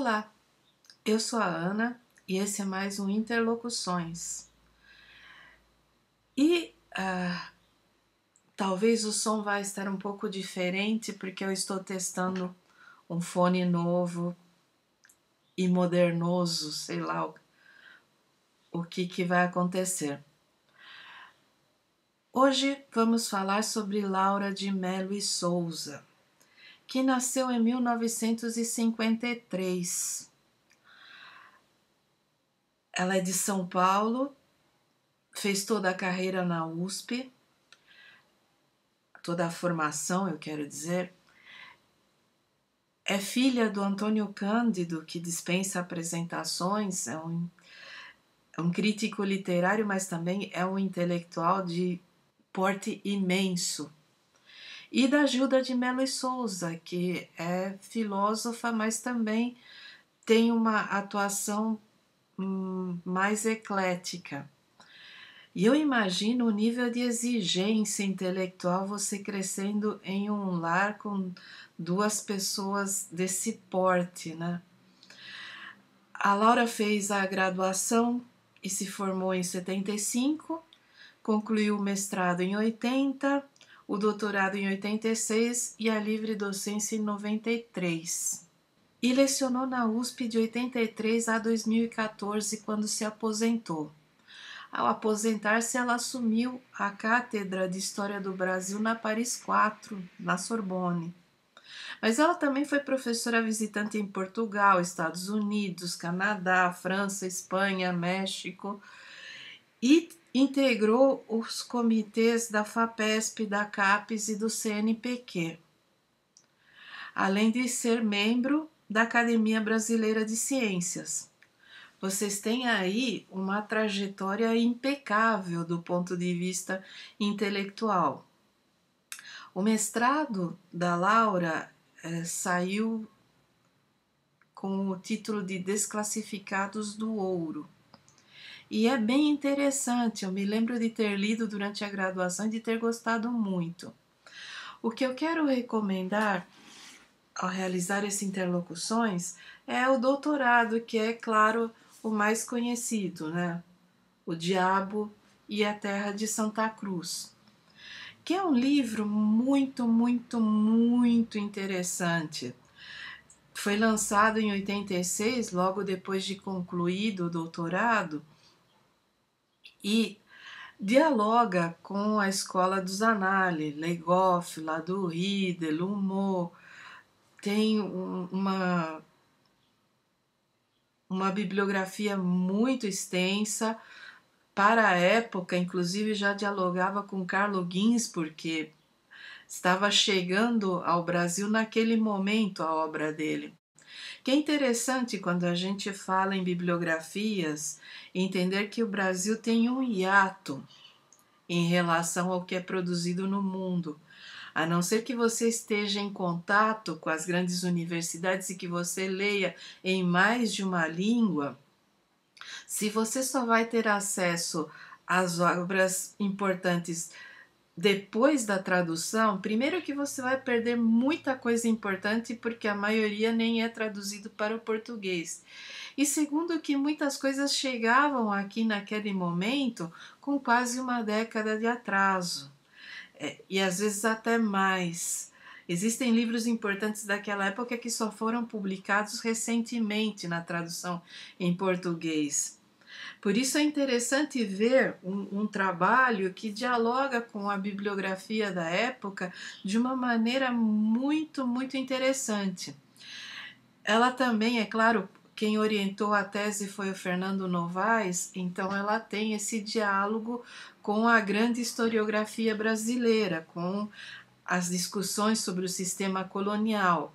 Olá, eu sou a Ana e esse é mais um Interlocuções. E ah, talvez o som vai estar um pouco diferente porque eu estou testando um fone novo e modernoso, sei lá o, o que, que vai acontecer. Hoje vamos falar sobre Laura de Melo e Souza que nasceu em 1953. Ela é de São Paulo, fez toda a carreira na USP, toda a formação, eu quero dizer. É filha do Antônio Cândido, que dispensa apresentações, é um, é um crítico literário, mas também é um intelectual de porte imenso e da Gilda de Mello e Souza, que é filósofa, mas também tem uma atuação hum, mais eclética. E eu imagino o nível de exigência intelectual você crescendo em um lar com duas pessoas desse porte, né? A Laura fez a graduação e se formou em 75, concluiu o mestrado em 80, o doutorado em 86 e a livre docência em 93. E lecionou na USP de 83 a 2014, quando se aposentou. Ao aposentar-se, ela assumiu a cátedra de História do Brasil na Paris 4, na Sorbonne. Mas ela também foi professora visitante em Portugal, Estados Unidos, Canadá, França, Espanha, México e integrou os comitês da FAPESP, da CAPES e do CNPq, além de ser membro da Academia Brasileira de Ciências. Vocês têm aí uma trajetória impecável do ponto de vista intelectual. O mestrado da Laura é, saiu com o título de Desclassificados do Ouro e é bem interessante, eu me lembro de ter lido durante a graduação e de ter gostado muito. O que eu quero recomendar ao realizar essas interlocuções é o doutorado, que é, claro, o mais conhecido, né? O Diabo e a Terra de Santa Cruz, que é um livro muito, muito, muito interessante. Foi lançado em 86, logo depois de concluído o doutorado, e dialoga com a escola dos Anali, Leigoff, Ladurie, Lumot. Tem uma, uma bibliografia muito extensa. Para a época, inclusive, já dialogava com Carlo Ginzburg, porque estava chegando ao Brasil naquele momento a obra dele. Que é interessante quando a gente fala em bibliografias entender que o Brasil tem um hiato em relação ao que é produzido no mundo. A não ser que você esteja em contato com as grandes universidades e que você leia em mais de uma língua, se você só vai ter acesso às obras importantes depois da tradução, primeiro que você vai perder muita coisa importante porque a maioria nem é traduzido para o português. E segundo que muitas coisas chegavam aqui naquele momento com quase uma década de atraso. É, e às vezes até mais. Existem livros importantes daquela época que só foram publicados recentemente na tradução em português. Por isso é interessante ver um, um trabalho que dialoga com a bibliografia da época de uma maneira muito, muito interessante. Ela também, é claro, quem orientou a tese foi o Fernando Novaes, então ela tem esse diálogo com a grande historiografia brasileira, com as discussões sobre o sistema colonial.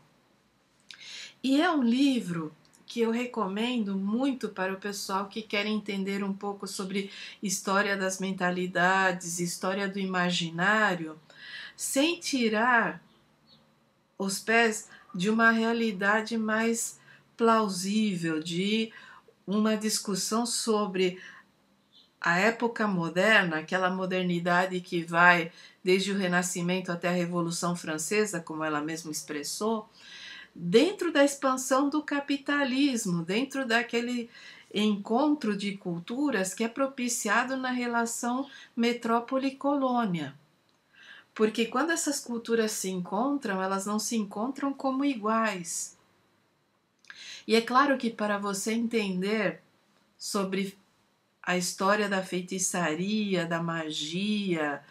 E é um livro que eu recomendo muito para o pessoal que quer entender um pouco sobre história das mentalidades, história do imaginário, sem tirar os pés de uma realidade mais plausível, de uma discussão sobre a época moderna, aquela modernidade que vai desde o Renascimento até a Revolução Francesa, como ela mesma expressou, dentro da expansão do capitalismo, dentro daquele encontro de culturas que é propiciado na relação metrópole-colônia. Porque quando essas culturas se encontram, elas não se encontram como iguais. E é claro que para você entender sobre a história da feitiçaria, da magia,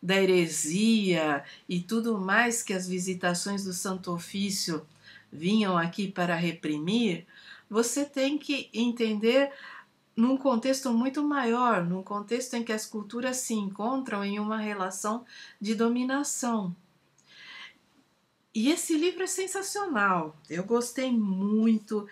da heresia e tudo mais que as visitações do Santo Ofício vinham aqui para reprimir, você tem que entender num contexto muito maior, num contexto em que as culturas se encontram em uma relação de dominação. E esse livro é sensacional. Eu gostei muito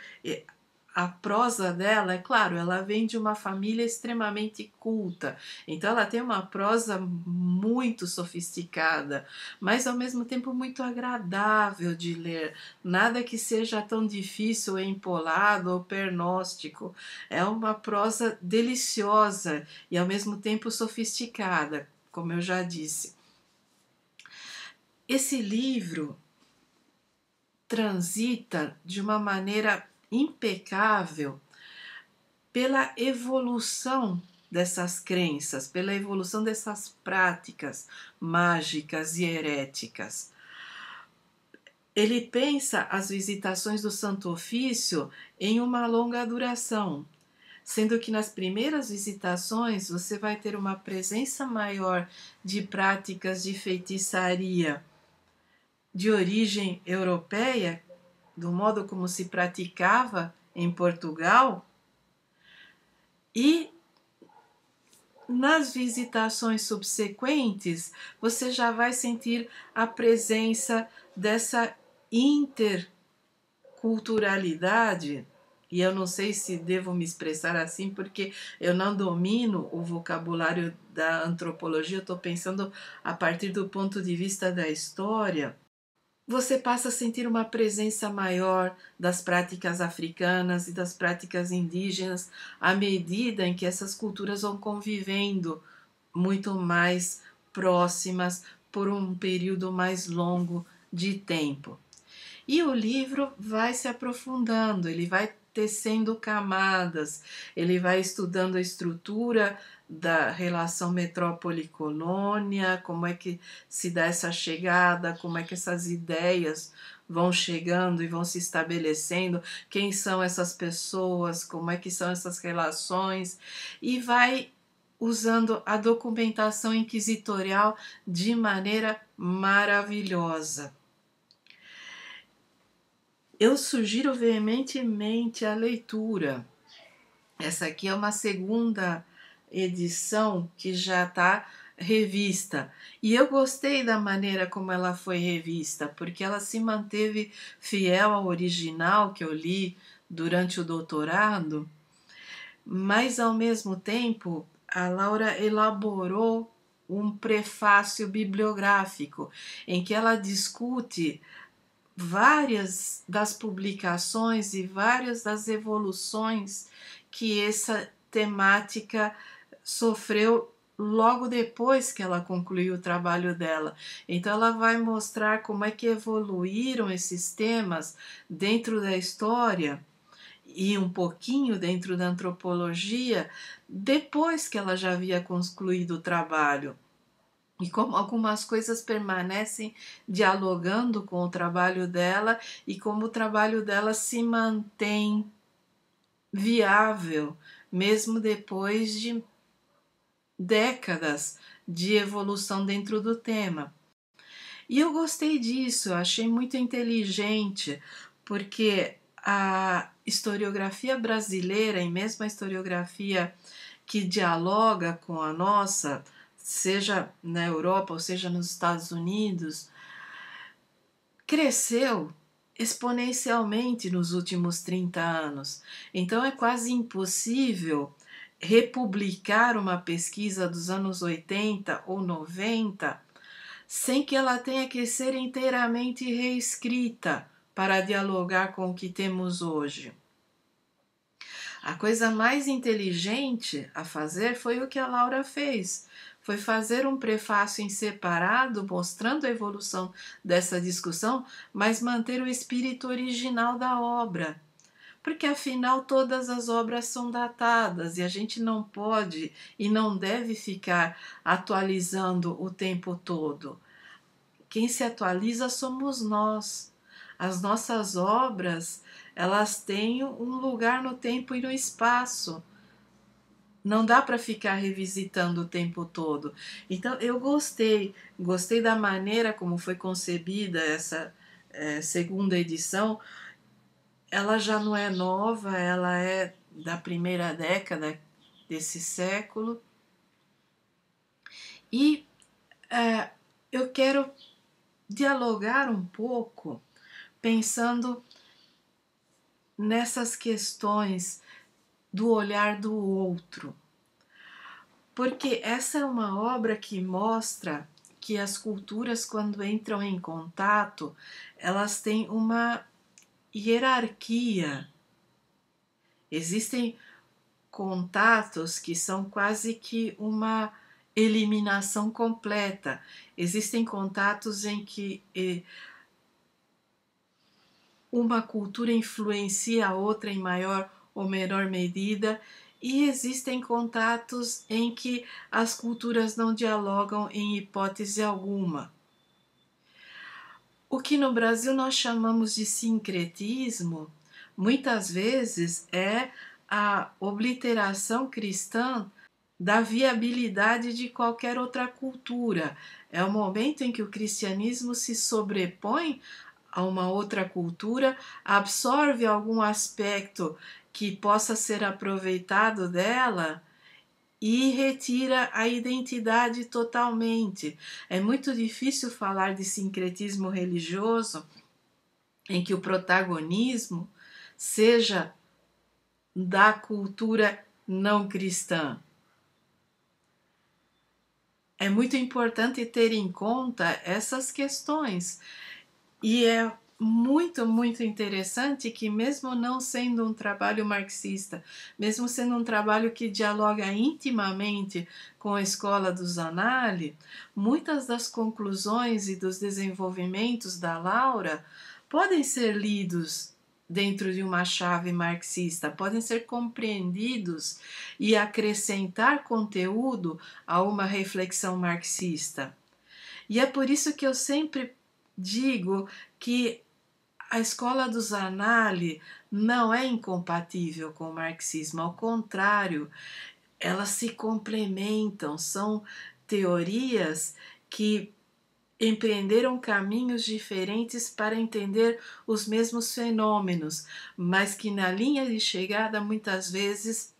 a prosa dela, é claro, ela vem de uma família extremamente culta, então ela tem uma prosa muito sofisticada, mas ao mesmo tempo muito agradável de ler, nada que seja tão difícil, empolado ou pernóstico. É uma prosa deliciosa e ao mesmo tempo sofisticada, como eu já disse. Esse livro transita de uma maneira impecável pela evolução dessas crenças, pela evolução dessas práticas mágicas e heréticas. Ele pensa as visitações do Santo Ofício em uma longa duração, sendo que nas primeiras visitações você vai ter uma presença maior de práticas de feitiçaria de origem europeia do modo como se praticava em Portugal. E nas visitações subsequentes, você já vai sentir a presença dessa interculturalidade. E eu não sei se devo me expressar assim, porque eu não domino o vocabulário da antropologia, eu estou pensando a partir do ponto de vista da história você passa a sentir uma presença maior das práticas africanas e das práticas indígenas à medida em que essas culturas vão convivendo muito mais próximas por um período mais longo de tempo. E o livro vai se aprofundando, ele vai tecendo camadas, ele vai estudando a estrutura da relação metrópole-colônia, como é que se dá essa chegada, como é que essas ideias vão chegando e vão se estabelecendo, quem são essas pessoas, como é que são essas relações, e vai usando a documentação inquisitorial de maneira maravilhosa. Eu sugiro veementemente a leitura. Essa aqui é uma segunda edição que já está revista. E eu gostei da maneira como ela foi revista, porque ela se manteve fiel ao original que eu li durante o doutorado, mas ao mesmo tempo a Laura elaborou um prefácio bibliográfico em que ela discute várias das publicações e várias das evoluções que essa temática sofreu logo depois que ela concluiu o trabalho dela. Então ela vai mostrar como é que evoluíram esses temas dentro da história e um pouquinho dentro da antropologia depois que ela já havia concluído o trabalho e como algumas coisas permanecem dialogando com o trabalho dela e como o trabalho dela se mantém viável mesmo depois de décadas de evolução dentro do tema. E eu gostei disso, achei muito inteligente, porque a historiografia brasileira e mesmo a historiografia que dialoga com a nossa, seja na Europa ou seja nos Estados Unidos, cresceu exponencialmente nos últimos 30 anos. Então é quase impossível republicar uma pesquisa dos anos 80 ou 90 sem que ela tenha que ser inteiramente reescrita para dialogar com o que temos hoje. A coisa mais inteligente a fazer foi o que a Laura fez, foi fazer um prefácio em separado, mostrando a evolução dessa discussão, mas manter o espírito original da obra. Porque afinal todas as obras são datadas e a gente não pode e não deve ficar atualizando o tempo todo. Quem se atualiza somos nós. As nossas obras, elas têm um lugar no tempo e no espaço não dá para ficar revisitando o tempo todo. Então eu gostei, gostei da maneira como foi concebida essa é, segunda edição. Ela já não é nova, ela é da primeira década desse século. E é, eu quero dialogar um pouco pensando nessas questões do olhar do outro. Porque essa é uma obra que mostra que as culturas, quando entram em contato, elas têm uma hierarquia. Existem contatos que são quase que uma eliminação completa. Existem contatos em que uma cultura influencia a outra em maior ou menor medida, e existem contatos em que as culturas não dialogam em hipótese alguma. O que no Brasil nós chamamos de sincretismo, muitas vezes é a obliteração cristã da viabilidade de qualquer outra cultura. É o momento em que o cristianismo se sobrepõe a uma outra cultura, absorve algum aspecto que possa ser aproveitado dela e retira a identidade totalmente. É muito difícil falar de sincretismo religioso em que o protagonismo seja da cultura não cristã. É muito importante ter em conta essas questões e é muito, muito interessante que, mesmo não sendo um trabalho marxista, mesmo sendo um trabalho que dialoga intimamente com a escola dos Anali, muitas das conclusões e dos desenvolvimentos da Laura podem ser lidos dentro de uma chave marxista, podem ser compreendidos e acrescentar conteúdo a uma reflexão marxista. E é por isso que eu sempre digo que a escola dos Zanali não é incompatível com o marxismo, ao contrário, elas se complementam, são teorias que empreenderam caminhos diferentes para entender os mesmos fenômenos, mas que na linha de chegada muitas vezes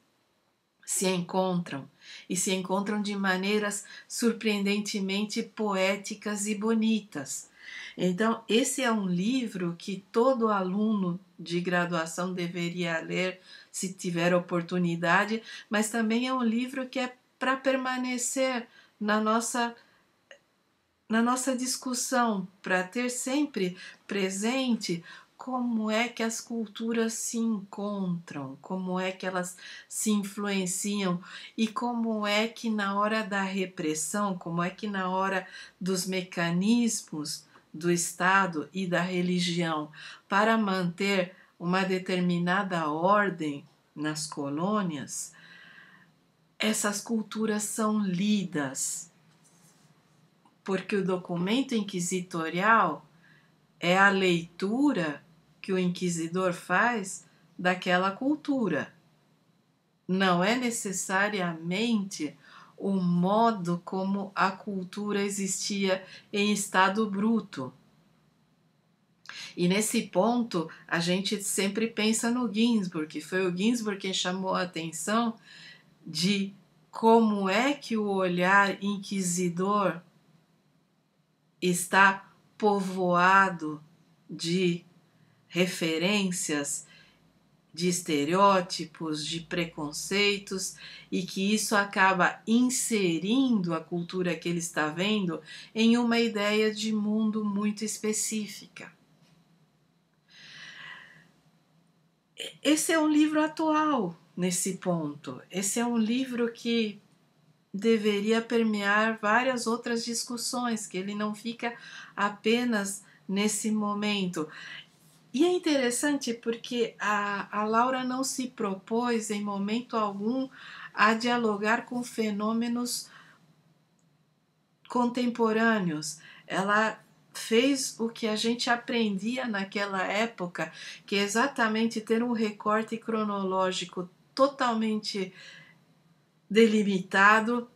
se encontram e se encontram de maneiras surpreendentemente poéticas e bonitas. Então, esse é um livro que todo aluno de graduação deveria ler se tiver oportunidade, mas também é um livro que é para permanecer na nossa na nossa discussão, para ter sempre presente como é que as culturas se encontram, como é que elas se influenciam e como é que na hora da repressão, como é que na hora dos mecanismos do Estado e da religião para manter uma determinada ordem nas colônias, essas culturas são lidas, porque o documento inquisitorial é a leitura que o inquisidor faz daquela cultura. Não é necessariamente o modo como a cultura existia em estado bruto. E nesse ponto, a gente sempre pensa no Ginsburg, que foi o Ginsburg quem chamou a atenção de como é que o olhar inquisidor está povoado de referências de estereótipos, de preconceitos e que isso acaba inserindo a cultura que ele está vendo em uma ideia de mundo muito específica. Esse é um livro atual nesse ponto. Esse é um livro que deveria permear várias outras discussões, que ele não fica apenas nesse momento. E é interessante porque a, a Laura não se propôs em momento algum a dialogar com fenômenos contemporâneos. Ela fez o que a gente aprendia naquela época, que é exatamente ter um recorte cronológico totalmente delimitado,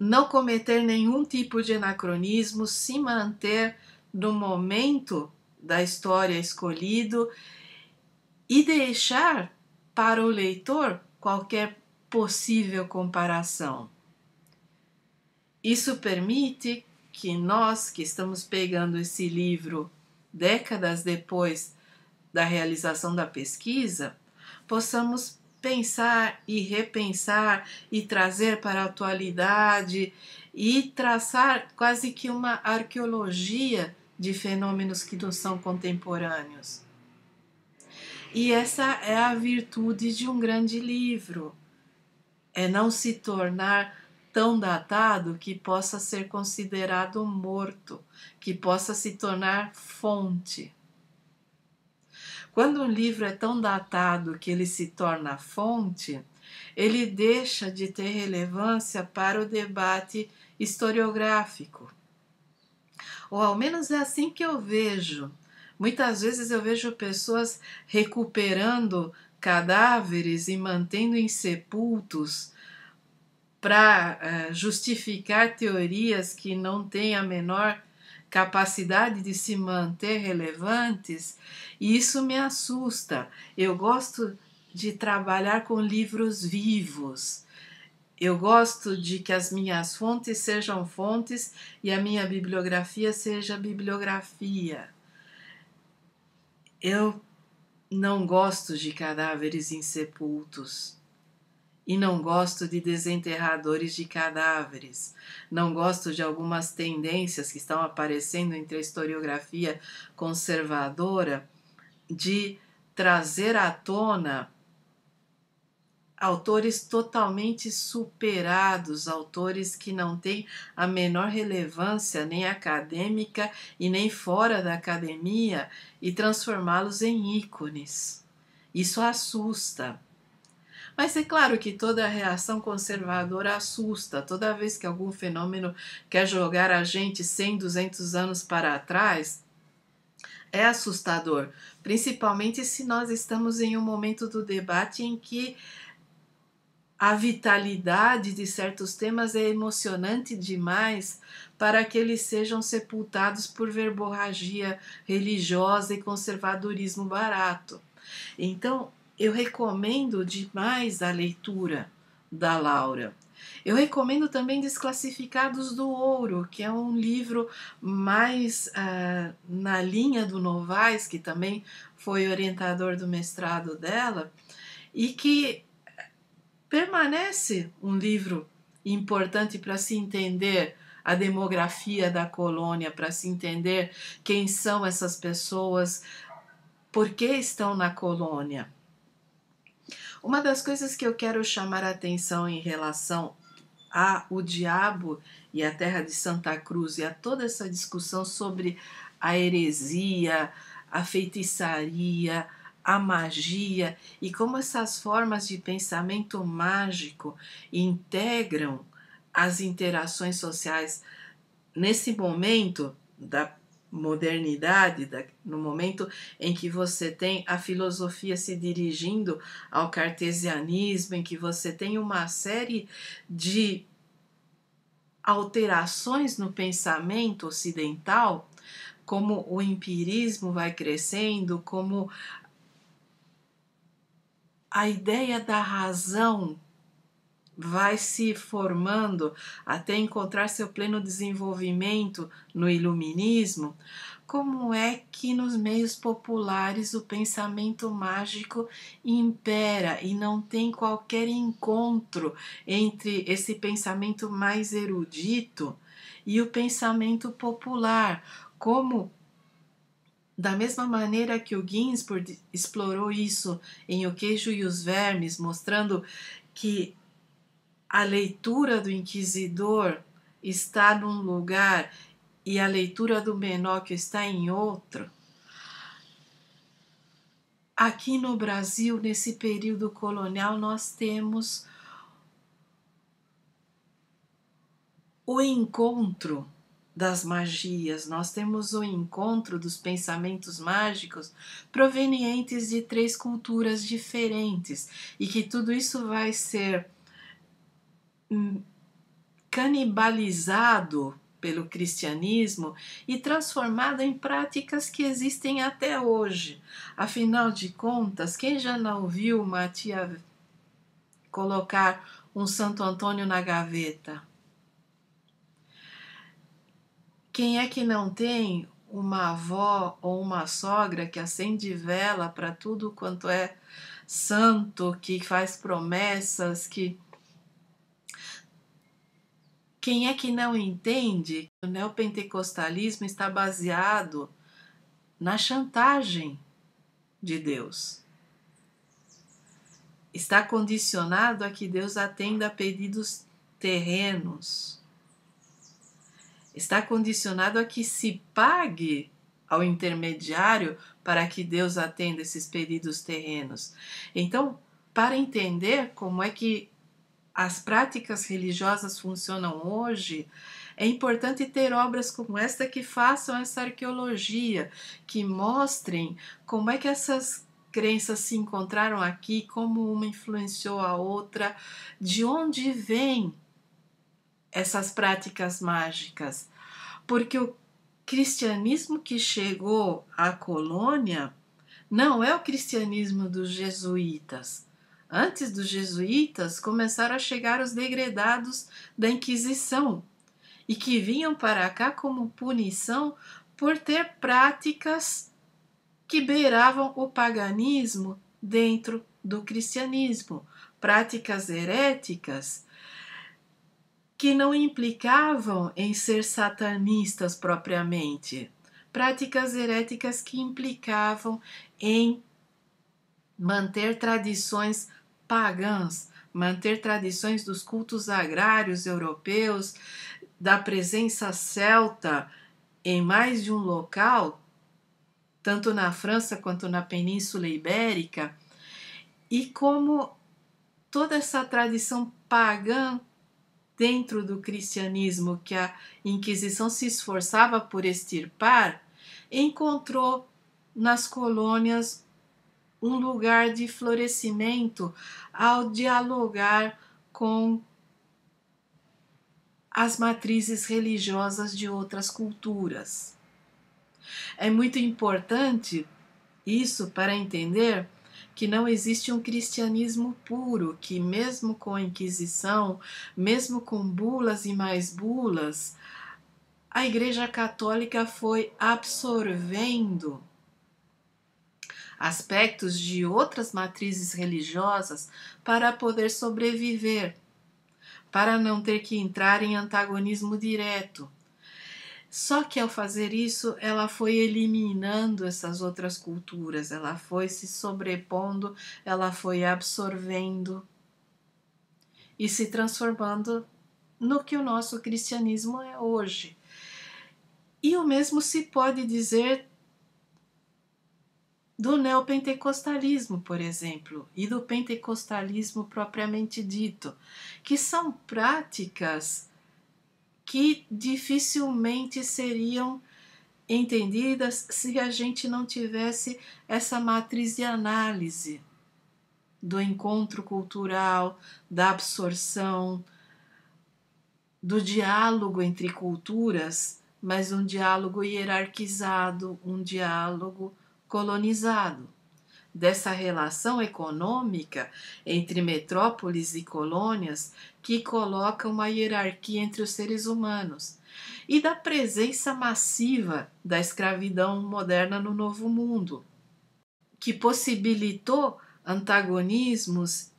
não cometer nenhum tipo de anacronismo, se manter no momento da história escolhido e deixar para o leitor qualquer possível comparação. Isso permite que nós que estamos pegando esse livro décadas depois da realização da pesquisa, possamos pensar e repensar e trazer para a atualidade e traçar quase que uma arqueologia de fenômenos que não são contemporâneos. E essa é a virtude de um grande livro, é não se tornar tão datado que possa ser considerado morto, que possa se tornar fonte. Quando um livro é tão datado que ele se torna fonte, ele deixa de ter relevância para o debate historiográfico ou ao menos é assim que eu vejo. Muitas vezes eu vejo pessoas recuperando cadáveres e mantendo em sepultos para eh, justificar teorias que não têm a menor capacidade de se manter relevantes, e isso me assusta. Eu gosto de trabalhar com livros vivos. Eu gosto de que as minhas fontes sejam fontes e a minha bibliografia seja bibliografia. Eu não gosto de cadáveres insepultos e não gosto de desenterradores de cadáveres. Não gosto de algumas tendências que estão aparecendo entre a historiografia conservadora de trazer à tona autores totalmente superados, autores que não têm a menor relevância nem acadêmica e nem fora da academia, e transformá-los em ícones. Isso assusta. Mas é claro que toda reação conservadora assusta. Toda vez que algum fenômeno quer jogar a gente 100, 200 anos para trás, é assustador, principalmente se nós estamos em um momento do debate em que a vitalidade de certos temas é emocionante demais para que eles sejam sepultados por verborragia religiosa e conservadorismo barato. Então, eu recomendo demais a leitura da Laura. Eu recomendo também Desclassificados do Ouro, que é um livro mais ah, na linha do Novaes, que também foi orientador do mestrado dela, e que permanece um livro importante para se entender a demografia da colônia, para se entender quem são essas pessoas, por que estão na colônia. Uma das coisas que eu quero chamar a atenção em relação a o diabo e a terra de Santa Cruz e a toda essa discussão sobre a heresia, a feitiçaria, a magia e como essas formas de pensamento mágico integram as interações sociais nesse momento da modernidade, da, no momento em que você tem a filosofia se dirigindo ao cartesianismo, em que você tem uma série de alterações no pensamento ocidental, como o empirismo vai crescendo, como a ideia da razão vai se formando até encontrar seu pleno desenvolvimento no iluminismo, como é que nos meios populares o pensamento mágico impera e não tem qualquer encontro entre esse pensamento mais erudito e o pensamento popular, como da mesma maneira que o Ginsburg explorou isso em O Queijo e os Vermes, mostrando que a leitura do inquisidor está num lugar e a leitura do Menóquio está em outro. Aqui no Brasil, nesse período colonial, nós temos o encontro das magias, nós temos o encontro dos pensamentos mágicos provenientes de três culturas diferentes e que tudo isso vai ser hum, canibalizado pelo cristianismo e transformado em práticas que existem até hoje. Afinal de contas, quem já não viu uma tia colocar um Santo Antônio na gaveta? Quem é que não tem uma avó ou uma sogra que acende vela para tudo quanto é santo, que faz promessas, que quem é que não entende que o neopentecostalismo está baseado na chantagem de Deus? Está condicionado a que Deus atenda a pedidos terrenos está condicionado a que se pague ao intermediário para que Deus atenda esses pedidos terrenos. Então, para entender como é que as práticas religiosas funcionam hoje, é importante ter obras como esta que façam essa arqueologia, que mostrem como é que essas crenças se encontraram aqui, como uma influenciou a outra, de onde vem essas práticas mágicas, porque o cristianismo que chegou à colônia não é o cristianismo dos jesuítas. Antes dos jesuítas começaram a chegar os degredados da Inquisição e que vinham para cá como punição por ter práticas que beiravam o paganismo dentro do cristianismo, práticas heréticas que não implicavam em ser satanistas propriamente, práticas heréticas que implicavam em manter tradições pagãs, manter tradições dos cultos agrários europeus, da presença celta em mais de um local, tanto na França quanto na Península Ibérica, e como toda essa tradição pagã dentro do cristianismo que a Inquisição se esforçava por extirpar, encontrou nas colônias um lugar de florescimento ao dialogar com as matrizes religiosas de outras culturas. É muito importante isso para entender que não existe um cristianismo puro, que mesmo com a Inquisição, mesmo com bulas e mais bulas, a Igreja Católica foi absorvendo aspectos de outras matrizes religiosas para poder sobreviver, para não ter que entrar em antagonismo direto só que ao fazer isso, ela foi eliminando essas outras culturas, ela foi se sobrepondo, ela foi absorvendo e se transformando no que o nosso cristianismo é hoje. E o mesmo se pode dizer do neopentecostalismo, por exemplo, e do pentecostalismo propriamente dito, que são práticas que dificilmente seriam entendidas se a gente não tivesse essa matriz de análise do encontro cultural, da absorção, do diálogo entre culturas, mas um diálogo hierarquizado, um diálogo colonizado dessa relação econômica entre metrópoles e colônias que coloca uma hierarquia entre os seres humanos e da presença massiva da escravidão moderna no Novo Mundo, que possibilitou antagonismos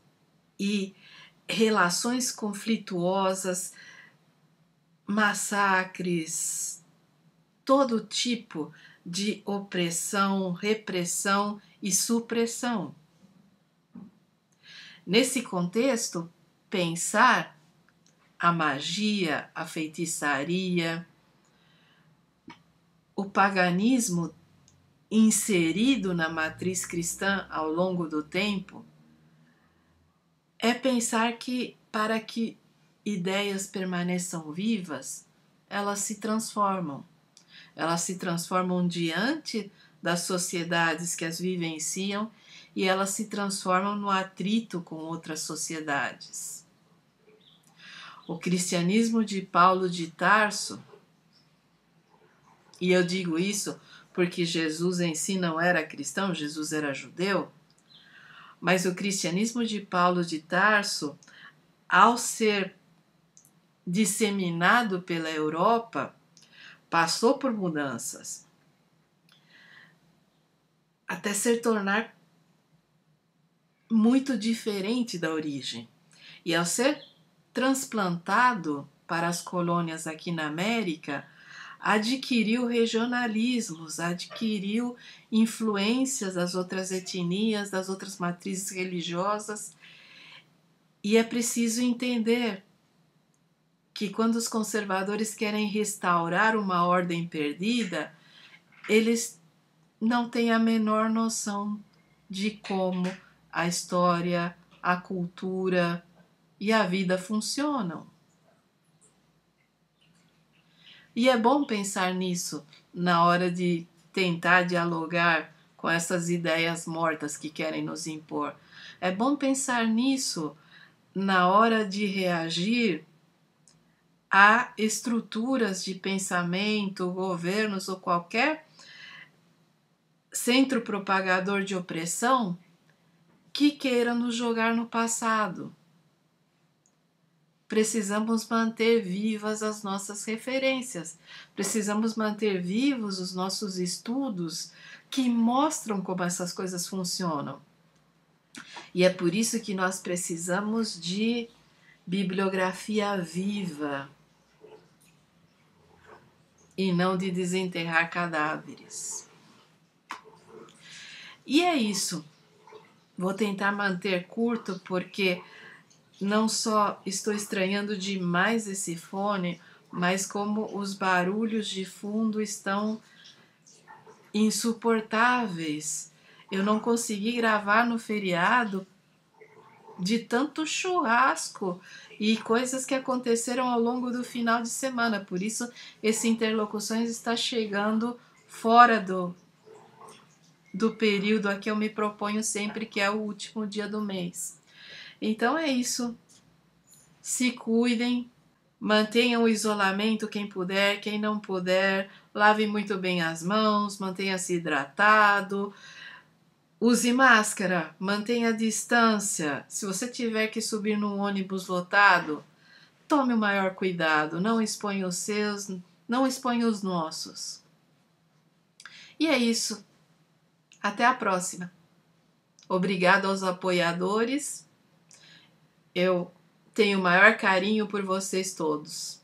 e relações conflituosas, massacres, todo tipo de opressão, repressão e supressão. Nesse contexto, pensar a magia, a feitiçaria, o paganismo inserido na matriz cristã ao longo do tempo, é pensar que para que ideias permaneçam vivas, elas se transformam. Elas se transformam diante das sociedades que as vivenciam e elas se transformam no atrito com outras sociedades. O cristianismo de Paulo de Tarso, e eu digo isso porque Jesus em si não era cristão, Jesus era judeu, mas o cristianismo de Paulo de Tarso, ao ser disseminado pela Europa, passou por mudanças até se tornar muito diferente da origem. E ao ser transplantado para as colônias aqui na América, adquiriu regionalismos, adquiriu influências das outras etnias, das outras matrizes religiosas. E é preciso entender que quando os conservadores querem restaurar uma ordem perdida, eles não tem a menor noção de como a história, a cultura e a vida funcionam. E é bom pensar nisso na hora de tentar dialogar com essas ideias mortas que querem nos impor. É bom pensar nisso na hora de reagir a estruturas de pensamento, governos ou qualquer centro propagador de opressão que queira nos jogar no passado. Precisamos manter vivas as nossas referências, precisamos manter vivos os nossos estudos que mostram como essas coisas funcionam. E é por isso que nós precisamos de bibliografia viva e não de desenterrar cadáveres. E é isso. Vou tentar manter curto porque não só estou estranhando demais esse fone, mas como os barulhos de fundo estão insuportáveis. Eu não consegui gravar no feriado de tanto churrasco e coisas que aconteceram ao longo do final de semana. Por isso, esse Interlocuções está chegando fora do do período a que eu me proponho sempre, que é o último dia do mês. Então é isso. Se cuidem, mantenham o isolamento quem puder, quem não puder, lave muito bem as mãos, mantenha-se hidratado. Use máscara, mantenha a distância. Se você tiver que subir num ônibus lotado, tome o maior cuidado, não exponha os seus, não exponha os nossos. E é isso. Até a próxima. Obrigado aos apoiadores. Eu tenho o maior carinho por vocês todos.